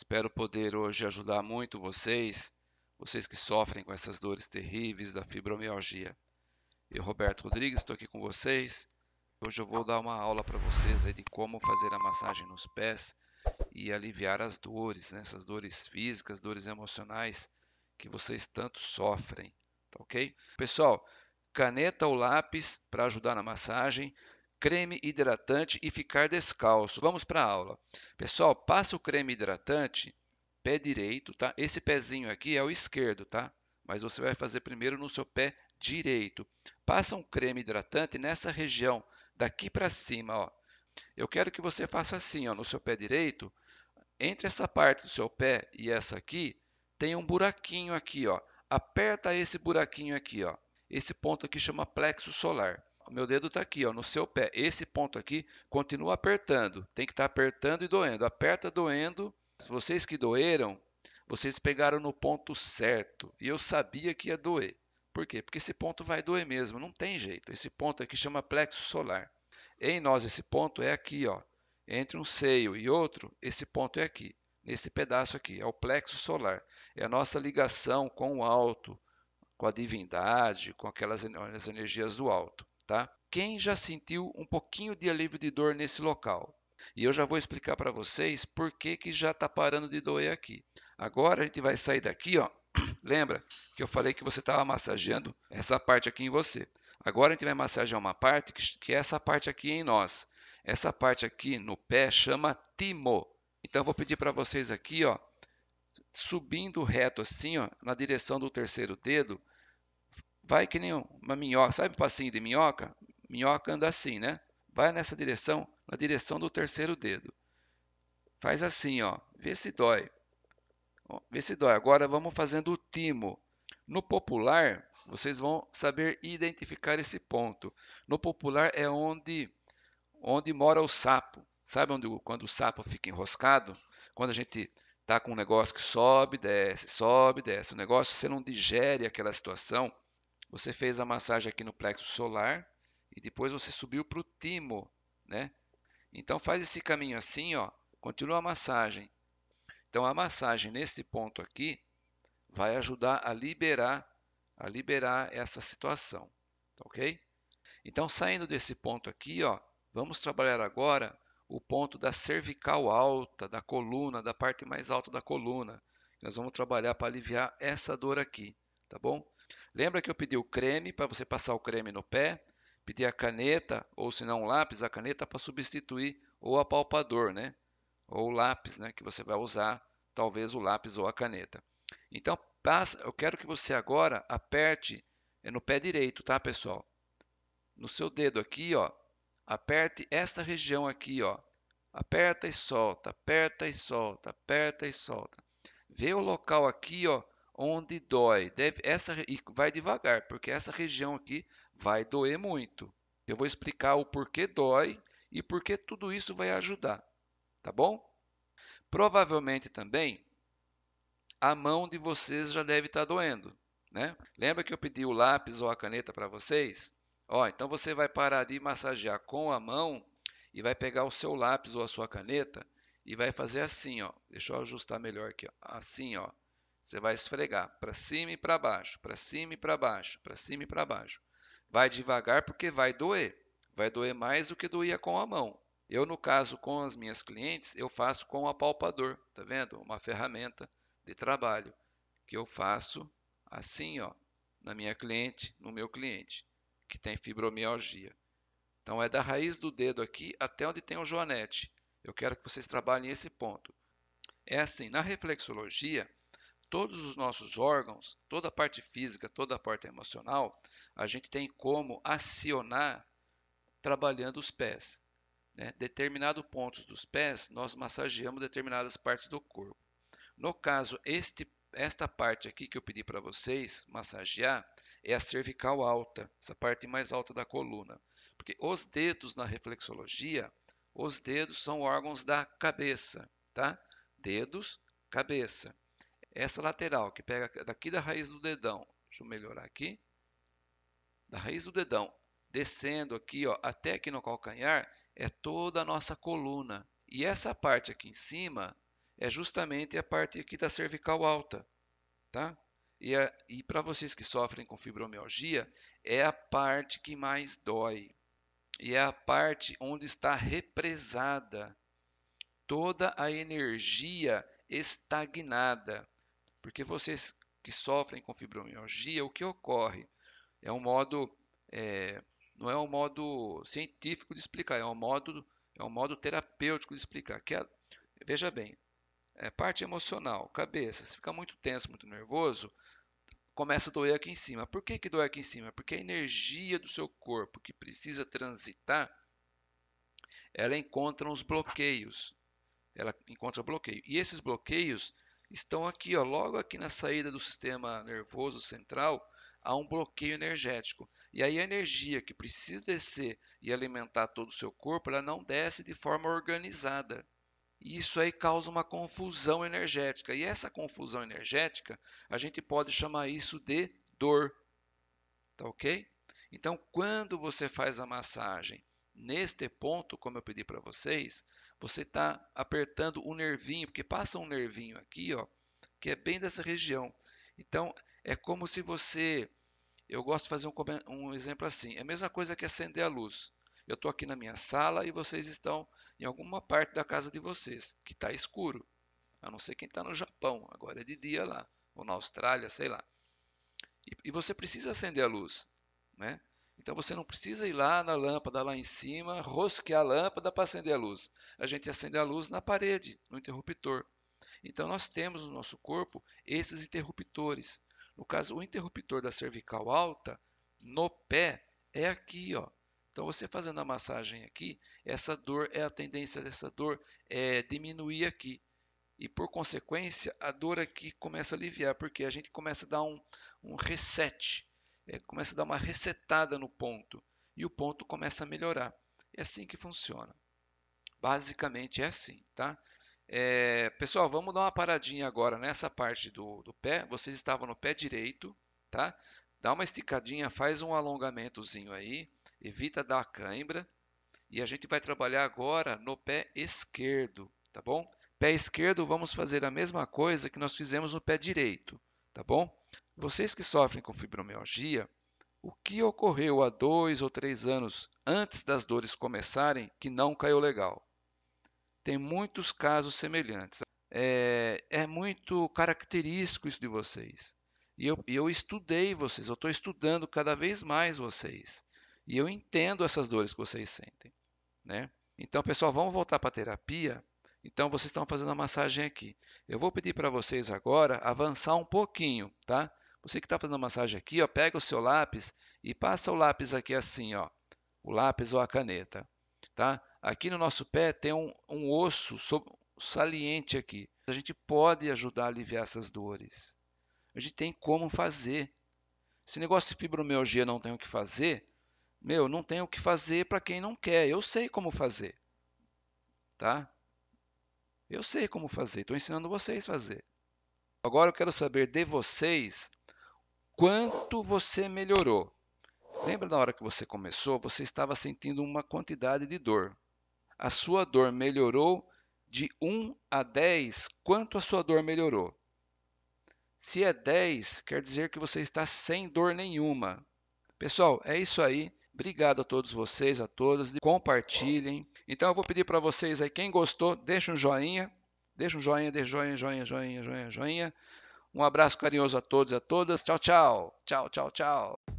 Espero poder hoje ajudar muito vocês, vocês que sofrem com essas dores terríveis da fibromialgia. Eu, Roberto Rodrigues, estou aqui com vocês. Hoje eu vou dar uma aula para vocês de como fazer a massagem nos pés e aliviar as dores, né? essas dores físicas, dores emocionais que vocês tanto sofrem, tá ok? Pessoal, caneta ou lápis para ajudar na massagem creme hidratante e ficar descalço. Vamos para a aula. Pessoal, passa o creme hidratante, pé direito, tá? Esse pezinho aqui é o esquerdo, tá? Mas você vai fazer primeiro no seu pé direito. Passa um creme hidratante nessa região, daqui para cima, ó. Eu quero que você faça assim, ó, no seu pé direito, entre essa parte do seu pé e essa aqui, tem um buraquinho aqui, ó. Aperta esse buraquinho aqui, ó. Esse ponto aqui chama plexo solar meu dedo está aqui, ó, no seu pé. Esse ponto aqui continua apertando. Tem que estar tá apertando e doendo. Aperta doendo. Vocês que doeram, vocês pegaram no ponto certo. E eu sabia que ia doer. Por quê? Porque esse ponto vai doer mesmo, não tem jeito. Esse ponto aqui chama plexo solar. Em nós, esse ponto é aqui, ó. Entre um seio e outro, esse ponto é aqui. Nesse pedaço aqui, é o plexo solar. É a nossa ligação com o alto, com a divindade, com aquelas energias do alto tá? Quem já sentiu um pouquinho de alívio de dor nesse local? E eu já vou explicar para vocês por que, que já está parando de doer aqui. Agora a gente vai sair daqui, ó. Lembra que eu falei que você estava massageando essa parte aqui em você. Agora a gente vai massagear uma parte que, que é essa parte aqui em nós. Essa parte aqui no pé chama timo. Então eu vou pedir para vocês aqui, ó, subindo reto assim, ó, na direção do terceiro dedo, vai que nem uma minhoca, sabe o passinho de minhoca? Minhoca anda assim, né? Vai nessa direção, na direção do terceiro dedo. Faz assim, ó, vê se dói. vê se dói. Agora vamos fazendo o timo. No popular, vocês vão saber identificar esse ponto. No popular é onde onde mora o sapo. Sabe onde, quando o sapo fica enroscado? Quando a gente tá com um negócio que sobe, desce, sobe, desce. O negócio você não digere aquela situação, você fez a massagem aqui no plexo solar e depois você subiu para o timo, né? Então faz esse caminho assim, ó. Continua a massagem. Então a massagem nesse ponto aqui vai ajudar a liberar, a liberar essa situação, tá ok? Então saindo desse ponto aqui, ó, vamos trabalhar agora o ponto da cervical alta, da coluna, da parte mais alta da coluna. Nós vamos trabalhar para aliviar essa dor aqui, tá bom? Lembra que eu pedi o creme para você passar o creme no pé? Pedi a caneta, ou se não, um lápis, a caneta para substituir ou apalpador, né? Ou o lápis, né? Que você vai usar, talvez o lápis ou a caneta. Então, passa, eu quero que você agora aperte eh, no pé direito, tá, pessoal? No seu dedo aqui, ó. Aperte esta região aqui, ó. Aperta e solta, aperta e solta, aperta e solta. Vê o local aqui, ó, onde dói. Deve, essa, e vai devagar, porque essa região aqui vai doer muito. Eu vou explicar o porquê dói e porquê tudo isso vai ajudar, tá bom? Provavelmente também a mão de vocês já deve estar tá doendo, né? Lembra que eu pedi o lápis ou a caneta para vocês? Ó, então você vai parar de massagear com a mão e vai pegar o seu lápis ou a sua caneta e vai fazer assim, ó. Deixa eu ajustar melhor aqui, ó. Assim, ó. Você vai esfregar para cima e para baixo, para cima e para baixo, para cima e para baixo. Vai devagar porque vai doer. Vai doer mais do que doía com a mão. Eu, no caso, com as minhas clientes, eu faço com o apalpador, tá vendo? Uma ferramenta de trabalho que eu faço assim, ó, na minha cliente, no meu cliente, que tem fibromialgia. Então, é da raiz do dedo aqui até onde tem o joanete. Eu quero que vocês trabalhem esse ponto. É assim, na reflexologia, todos os nossos órgãos, toda a parte física, toda a parte emocional, a gente tem como acionar trabalhando os pés. Né? Determinado pontos dos pés, nós massageamos determinadas partes do corpo. No caso, este, esta parte aqui que eu pedi para vocês massagear é a cervical alta, essa parte mais alta da coluna. Porque os dedos na reflexologia, os dedos são órgãos da cabeça, tá? Dedos, cabeça. Essa lateral, que pega daqui da raiz do dedão, deixa eu melhorar aqui, da raiz do dedão, descendo aqui ó, até aqui no calcanhar, é toda a nossa coluna. E essa parte aqui em cima é justamente a parte aqui da cervical alta, tá? E, e para vocês que sofrem com fibromialgia, é a parte que mais dói. E é a parte onde está represada toda a energia estagnada. Porque vocês que sofrem com fibromialgia, o que ocorre? É um modo, é, não é um modo científico de explicar, é um modo, é um modo terapêutico de explicar. Que é, veja bem, é parte emocional, cabeça, se fica muito tenso, muito nervoso, começa a doer aqui em cima. Por que, que dói aqui em cima? Porque a energia do seu corpo que precisa transitar, ela encontra uns bloqueios. Ela encontra bloqueio. E esses bloqueios estão aqui, ó, logo aqui na saída do sistema nervoso central, há um bloqueio energético. E aí a energia que precisa descer e alimentar todo o seu corpo, ela não desce de forma organizada. E isso aí causa uma confusão energética. E essa confusão energética, a gente pode chamar isso de dor. Tá ok? Então, quando você faz a massagem neste ponto, como eu pedi para vocês, você está apertando o nervinho, porque passa um nervinho aqui, ó, que é bem dessa região. Então, é como se você. Eu gosto de fazer um, um exemplo assim. É a mesma coisa que acender a luz. Eu estou aqui na minha sala e vocês estão em alguma parte da casa de vocês, que está escuro. A não ser quem está no Japão, agora é de dia lá, ou na Austrália, sei lá. E, e você precisa acender a luz. Né? Então você não precisa ir lá na lâmpada lá em cima, rosquear a lâmpada para acender a luz. A gente acende a luz na parede, no interruptor. Então nós temos no nosso corpo esses interruptores. No caso, o interruptor da cervical alta no pé é aqui, ó. Então você fazendo a massagem aqui, essa dor é a tendência dessa dor é diminuir aqui. E por consequência, a dor aqui começa a aliviar, porque a gente começa a dar um, um reset é, começa a dar uma resetada no ponto e o ponto começa a melhorar. É assim que funciona. Basicamente é assim, tá? É, pessoal, vamos dar uma paradinha agora nessa parte do, do pé. Vocês estavam no pé direito, tá? Dá uma esticadinha, faz um alongamentozinho aí, evita dar a cãibra. E a gente vai trabalhar agora no pé esquerdo, tá bom? Pé esquerdo, vamos fazer a mesma coisa que nós fizemos no pé direito, tá bom? Vocês que sofrem com fibromialgia, o que ocorreu há dois ou três anos antes das dores começarem que não caiu legal? Tem muitos casos semelhantes. É, é muito característico isso de vocês. E eu, eu estudei vocês, eu estou estudando cada vez mais vocês. E eu entendo essas dores que vocês sentem. Né? Então, pessoal, vamos voltar para a terapia então vocês estão fazendo a massagem aqui. Eu vou pedir para vocês agora avançar um pouquinho, tá? Você que está fazendo a massagem aqui, ó, pega o seu lápis e passa o lápis aqui assim, ó, o lápis ou a caneta, tá? Aqui no nosso pé tem um, um osso saliente aqui. A gente pode ajudar a aliviar essas dores. A gente tem como fazer. Esse negócio de fibromialgia não tem o que fazer, meu, não tem o que fazer para quem não quer. Eu sei como fazer, tá? Eu sei como fazer, estou ensinando vocês a fazer. Agora eu quero saber de vocês quanto você melhorou. Lembra na hora que você começou, você estava sentindo uma quantidade de dor. A sua dor melhorou de 1 a 10, quanto a sua dor melhorou? Se é 10, quer dizer que você está sem dor nenhuma. Pessoal, é isso aí. Obrigado a todos vocês, a todas. Compartilhem. Então eu vou pedir para vocês aí, quem gostou, deixa um joinha. Deixa um joinha, deixa joinha, joinha, joinha, joinha, joinha. Um abraço carinhoso a todos e a todas. Tchau, tchau. Tchau, tchau, tchau.